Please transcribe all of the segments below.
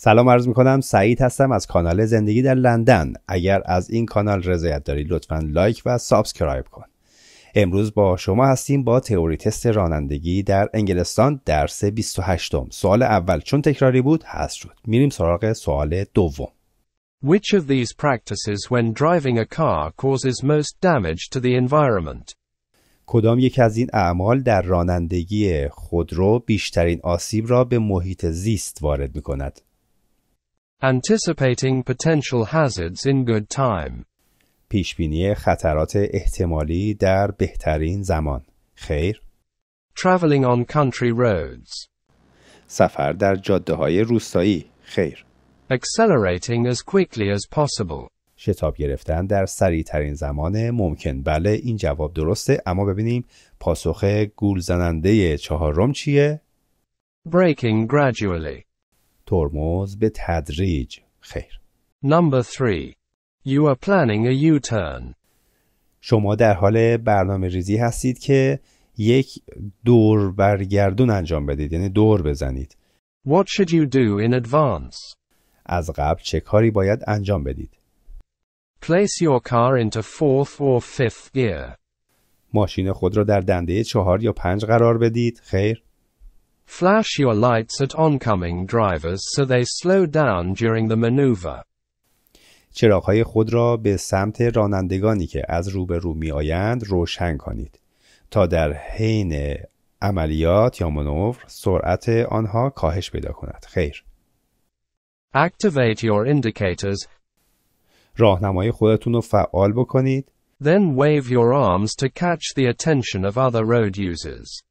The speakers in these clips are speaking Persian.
سلام عرض می کنم سعید هستم از کانال زندگی در لندن اگر از این کانال رضایت دارید، لطفا لایک و سابسکرایب کن امروز با شما هستیم با تئوری تست رانندگی در انگلستان درس 28 م سوال اول چون تکراری بود هست شد میریم سراغ سوال دوم Which of these practices when driving a car causes most damage to the environment? کدام یک از این اعمال در رانندگی خودرو بیشترین آسیب را به محیط زیست وارد می کند؟ Anticipating potential hazards in good time. پیشبینی خطرات احتمالی در بهترین زمان. خیر. Traveling on country roads. سفر در جاده های روستایی. خیر. Accelerating as quickly as possible. شتاب گرفتن در سریع ترین زمان ممکن بله این جواب درسته اما ببینیم پاسخ گول زننده چهارم چیه؟ Breaking gradually ترمز به تدریج خیر Number 3 You are planning a U-turn شما در حال برنامه ریزی هستید که یک دور برگردون انجام بدید یعنی دور بزنید What should you do in advance از قبل چه کاری باید انجام بدید Place your car into fourth or fifth gear ماشین خود را در دنده چهار یا پنج قرار بدید خیر Flash your lights at oncoming drivers so they slow down during the maneuver. چراغهای خود را به سمت رانندگانی که از رو به رو می آیند روشن کنید تا در حین عملیات یا منور سرعت آنها کاهش پیدا کند. خیر. Activate your indicators. راهنمای خودتون رو فعال بکنید. Then wave your arms to catch the attention of other road users.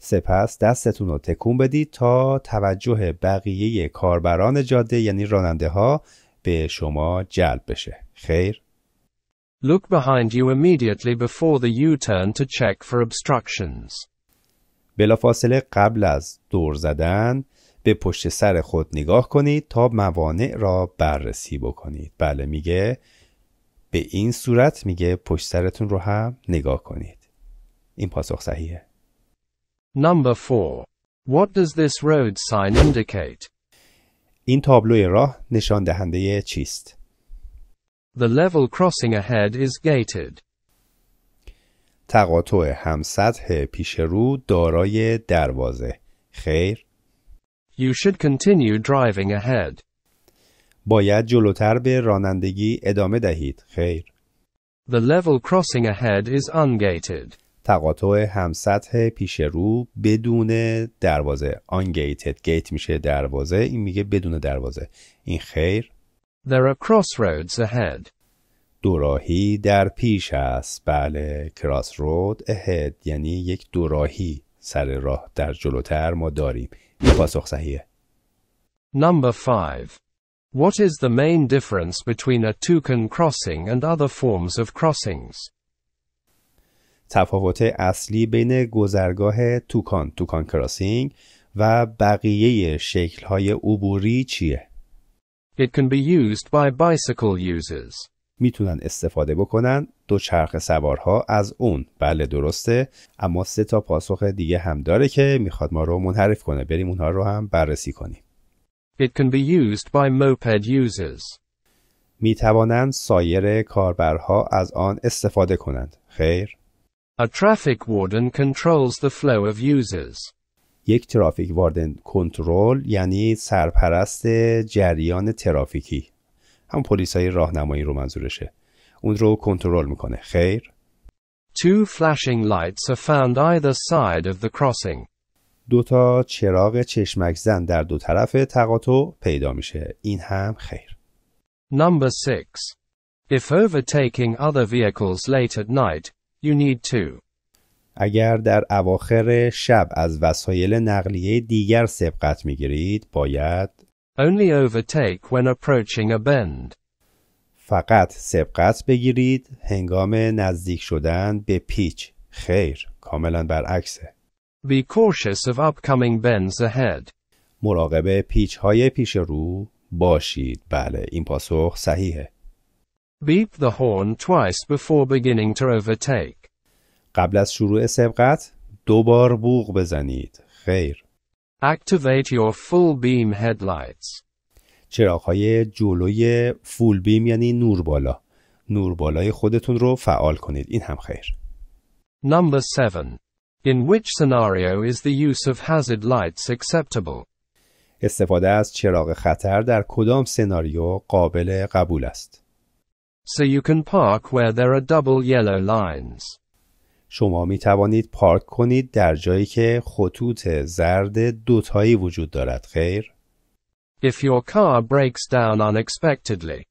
سپس دستتون رو تکون بدید تا توجه بقیه کاربران جاده یعنی راننده ها به شما جلب بشه. خیر؟ Look behind you immediately before the U-turn to check for obstructions. بلافاصله قبل از دور زدن به پشت سر خود نگاه کنید تا موانع را بررسی بکنید. بله میگه به این صورت میگه پشت سرتون رو هم نگاه کنید. این پاسخ صحیحه. Number 4. What does this road sign indicate? این تابلوی راه نشان دهنده چیست؟ The level crossing ahead is gated. تقاطع همسطح پیش رو دارای دروازه. خیر؟ You should continue driving ahead. باید جلوتر به رانندگی ادامه دهید. خیر. The level crossing ahead is ungated. تقاطع همسطح پیش رو بدون دروازه گیتد گیت میشه دروازه این میگه بدون دروازه این خیر There are crossroads ahead. دوراهی در پیش است بله کراس رود اهد یعنی یک دوراهی سر راه در جلوتر ما داریم این پاسخ صحیحه Number 5 What is the main difference between a toucan crossing and other forms of crossings? تفاوت اصلی بین گذرگاه توکان توکان کراسینگ و بقیه شکل‌های عبوری چیه؟ It can be used by bicycle users. میتونن استفاده بکنن چرخ سوارها از اون بله درسته اما سه تا پاسخ دیگه هم داره که میخواد ما رو منحرف کنه بریم اونها رو هم بررسی کنیم It can be used by moped users. می توانند سایر کاربرها از آن استفاده کنند. خیر؟ A traffic warden controls the flow of users. یک ترافیک واردن کنترل یعنی سرپرست جریان ترافیکی. هم پلیس های راهنمایی رو منظورشه. اون رو کنترل میکنه. خیر. Two flashing lights are found either side of the crossing. دو تا چراغ چشمک زن در دو طرف تقاطع پیدا میشه. این هم خیر. Number 6. If overtaking other vehicles late at night, اگر در اواخر شب از وسایل نقلیه دیگر سبقت گیرید، باید Only overtake when approaching a bend. فقط سبقت بگیرید هنگام نزدیک شدن به پیچ. خیر، کاملا برعکسه. Be cautious of upcoming bends ahead. مراقب پیچ های پیش رو باشید. بله، این پاسخ صحیحه. Beep the horn twice before beginning to overtake. قبل از شروع سبقت دو بار بوغ بزنید. خیر. Activate your full beam headlights. چراغ های جلوی فول بیم یعنی نور بالا. نور بالای خودتون رو فعال کنید. این هم خیر. Number 7. In which scenario is the use of hazard lights acceptable? استفاده از چراغ خطر در کدام سناریو قابل قبول است؟ So you can park where there are double yellow lines. شما می توانید پارک کنید در جایی که خطوط زرد دوتایی وجود دارد خیر؟ If your car breaks down unexpectedly.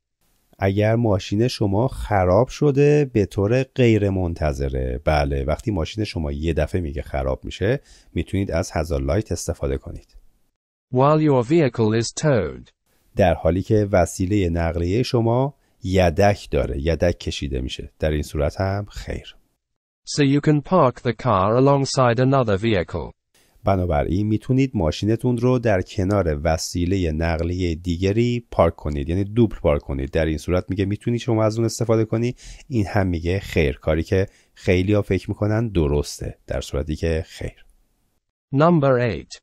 اگر ماشین شما خراب شده به طور غیر منتظره بله وقتی ماشین شما یه دفعه میگه خراب میشه میتونید از هزار لایت استفاده کنید While your vehicle is towed. در حالی که وسیله نقلیه شما یدک داره یدک کشیده میشه در این صورت هم خیر So you can park the car alongside another vehicle. بنابراین میتونید ماشینتون رو در کنار وسیله نقلیه دیگری پارک کنید یعنی دوبل پارک کنید در این صورت میگه میتونی شما از اون استفاده کنید. این هم میگه خیر کاری که خیلی ها فکر میکنن درسته در صورتی که خیر Number 8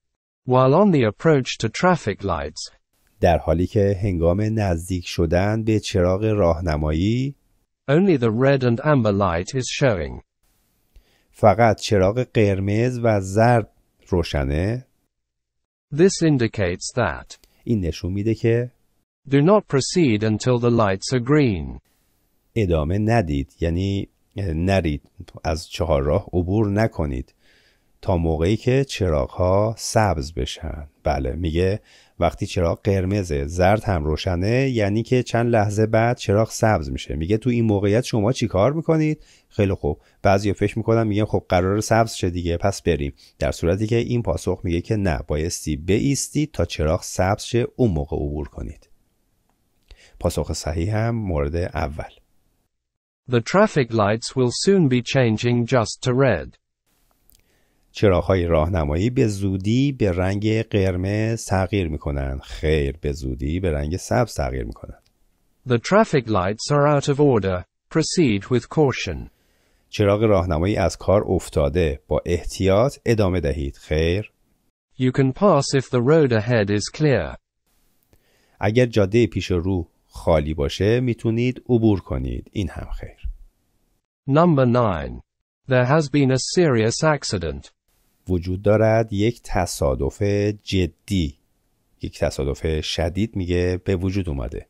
While on the approach to traffic lights در حالی که هنگام نزدیک شدن به چراغ راهنمایی Only the red and amber light is showing. فقط چراغ قرمز و زرد روشنه. This indicates that. این نشون میده که Do not proceed until the lights are green. ادامه ندید یعنی نرید از چهارراه عبور نکنید تا موقعی که چراغ ها سبز بشن بله میگه وقتی چراغ قرمز زرد هم روشنه یعنی که چند لحظه بعد چراغ سبز میشه میگه تو این موقعیت شما کار میکنید خیلی خوب بعضی فکر میکنن میگن خب قرار سبز شه دیگه پس بریم در صورتی که این پاسخ میگه که نه بایستی بایستید تا چراغ سبز شه اون موقع عبور کنید پاسخ صحیح هم مورد اول The traffic lights will soon be changing just to red. چراغهای راهنمایی به زودی به رنگ قرمز تغییر می کنند. خیر به زودی به رنگ سبز تغییر می کنند. The traffic lights are out of order. Proceed with caution. چراغ راهنمایی از کار افتاده. با احتیاط ادامه دهید. خیر. You can pass if the road ahead is clear. اگر جاده پیش رو خالی باشه میتونید عبور کنید. این هم خیر. Number 9. There has been a serious accident. وجود دارد یک تصادف جدی یک تصادف شدید میگه به وجود اومده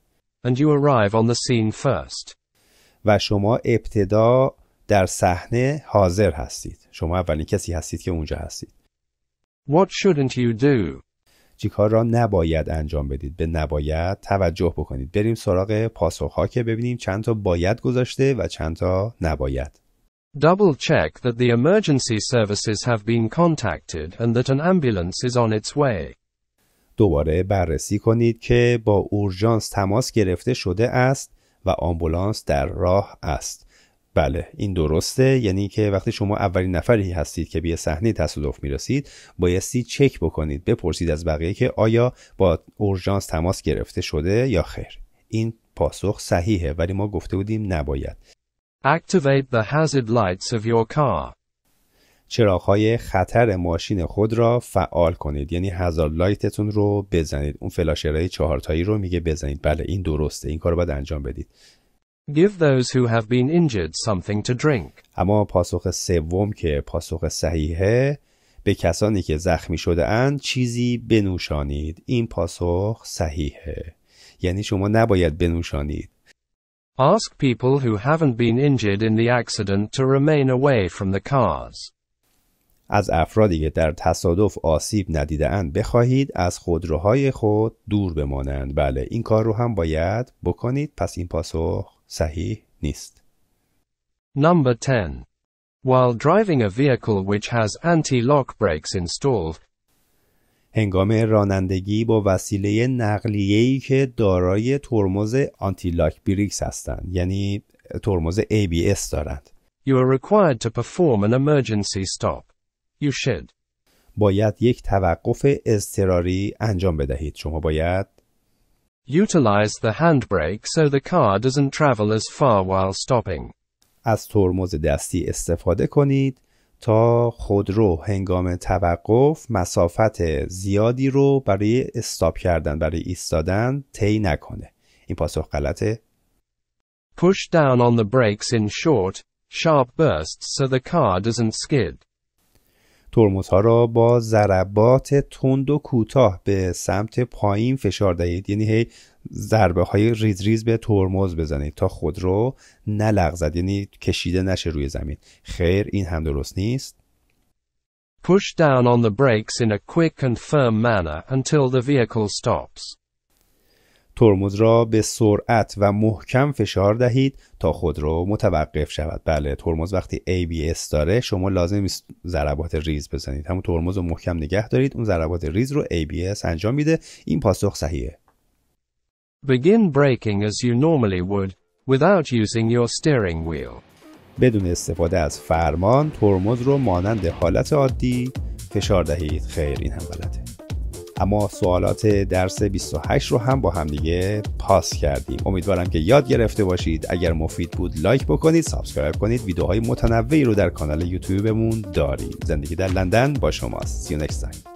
And you arrive on the scene first. و شما ابتدا در صحنه حاضر هستید شما اولین کسی هستید که اونجا هستید What shouldn't you do? چیکار را نباید انجام بدید به نباید توجه بکنید بریم سراغ پاسخها که ببینیم چند تا باید گذاشته و چند تا نباید Double check that the emergency services have been contacted and that an ambulance is on its way. دوباره بررسی کنید که با اورژانس تماس گرفته شده است و آمبولانس در راه است. بله این درسته یعنی که وقتی شما اولین نفری هستید که به صحنه تصادف میرسید بایستی چک بکنید بپرسید از بقیه که آیا با اورژانس تماس گرفته شده یا خیر این پاسخ صحیحه ولی ما گفته بودیم نباید Activate the hazard lights of your car. چراغ‌های خطر ماشین خود را فعال کنید یعنی هزار لایتتون رو بزنید اون فلاشرهای چهارتایی رو میگه بزنید بله این درسته این کار باید انجام بدید Give those who have been injured something to drink. اما پاسخ سوم که پاسخ صحیحه به کسانی که زخمی شده اند چیزی بنوشانید این پاسخ صحیحه یعنی شما نباید بنوشانید Ask people who haven't been injured in the accident to remain away from the cars. از افرادی که در تصادف آسیب ندیدهاند بخواهید از خودروهای خود دور بمانند بله این کار رو هم باید بکنید پس این پاسخ صحیح نیست Number 10 While driving a vehicle which has anti-lock brakes installed هنگام رانندگی با وسیله نقلیه‌ای که دارای ترمز آنتی لاک بریکس هستند یعنی ترمز ABS دارند You are required to perform an emergency stop. You should. باید یک توقف اضطراری انجام بدهید. شما باید Utilize the handbrake so the car doesn't travel as far while stopping. از ترمز دستی استفاده کنید تا خودرو هنگام توقف مسافت زیادی رو برای استاپ کردن برای ایستادن طی نکنه این پاسخ غلطه Push down on ترمزها را با ضربات تند و کوتاه به سمت پایین فشار دهید یعنی هی ضربه های ریز ریز به ترمز بزنید تا خودرو نلغزد یعنی کشیده نشه روی زمین خیر این هم درست نیست Push down on the brakes in a quick and firm manner until ترمز را به سرعت و محکم فشار دهید تا خود رو متوقف شود بله ترمز وقتی ABS داره شما لازم نیست ضربات ریز بزنید همون ترمز رو محکم نگه دارید اون ضربات ریز رو ABS انجام میده این پاسخ صحیحه Begin braking as you normally would without using your steering wheel. بدون استفاده از فرمان ترمز رو مانند حالت عادی فشار دهید خیر این هم بلده اما سوالات درس 28 رو هم با همدیگه پاس کردیم امیدوارم که یاد گرفته باشید اگر مفید بود لایک بکنید سابسکرایب کنید ویدیوهای متنوعی رو در کانال یوتیوبمون داریم زندگی در لندن با شماست سیونکس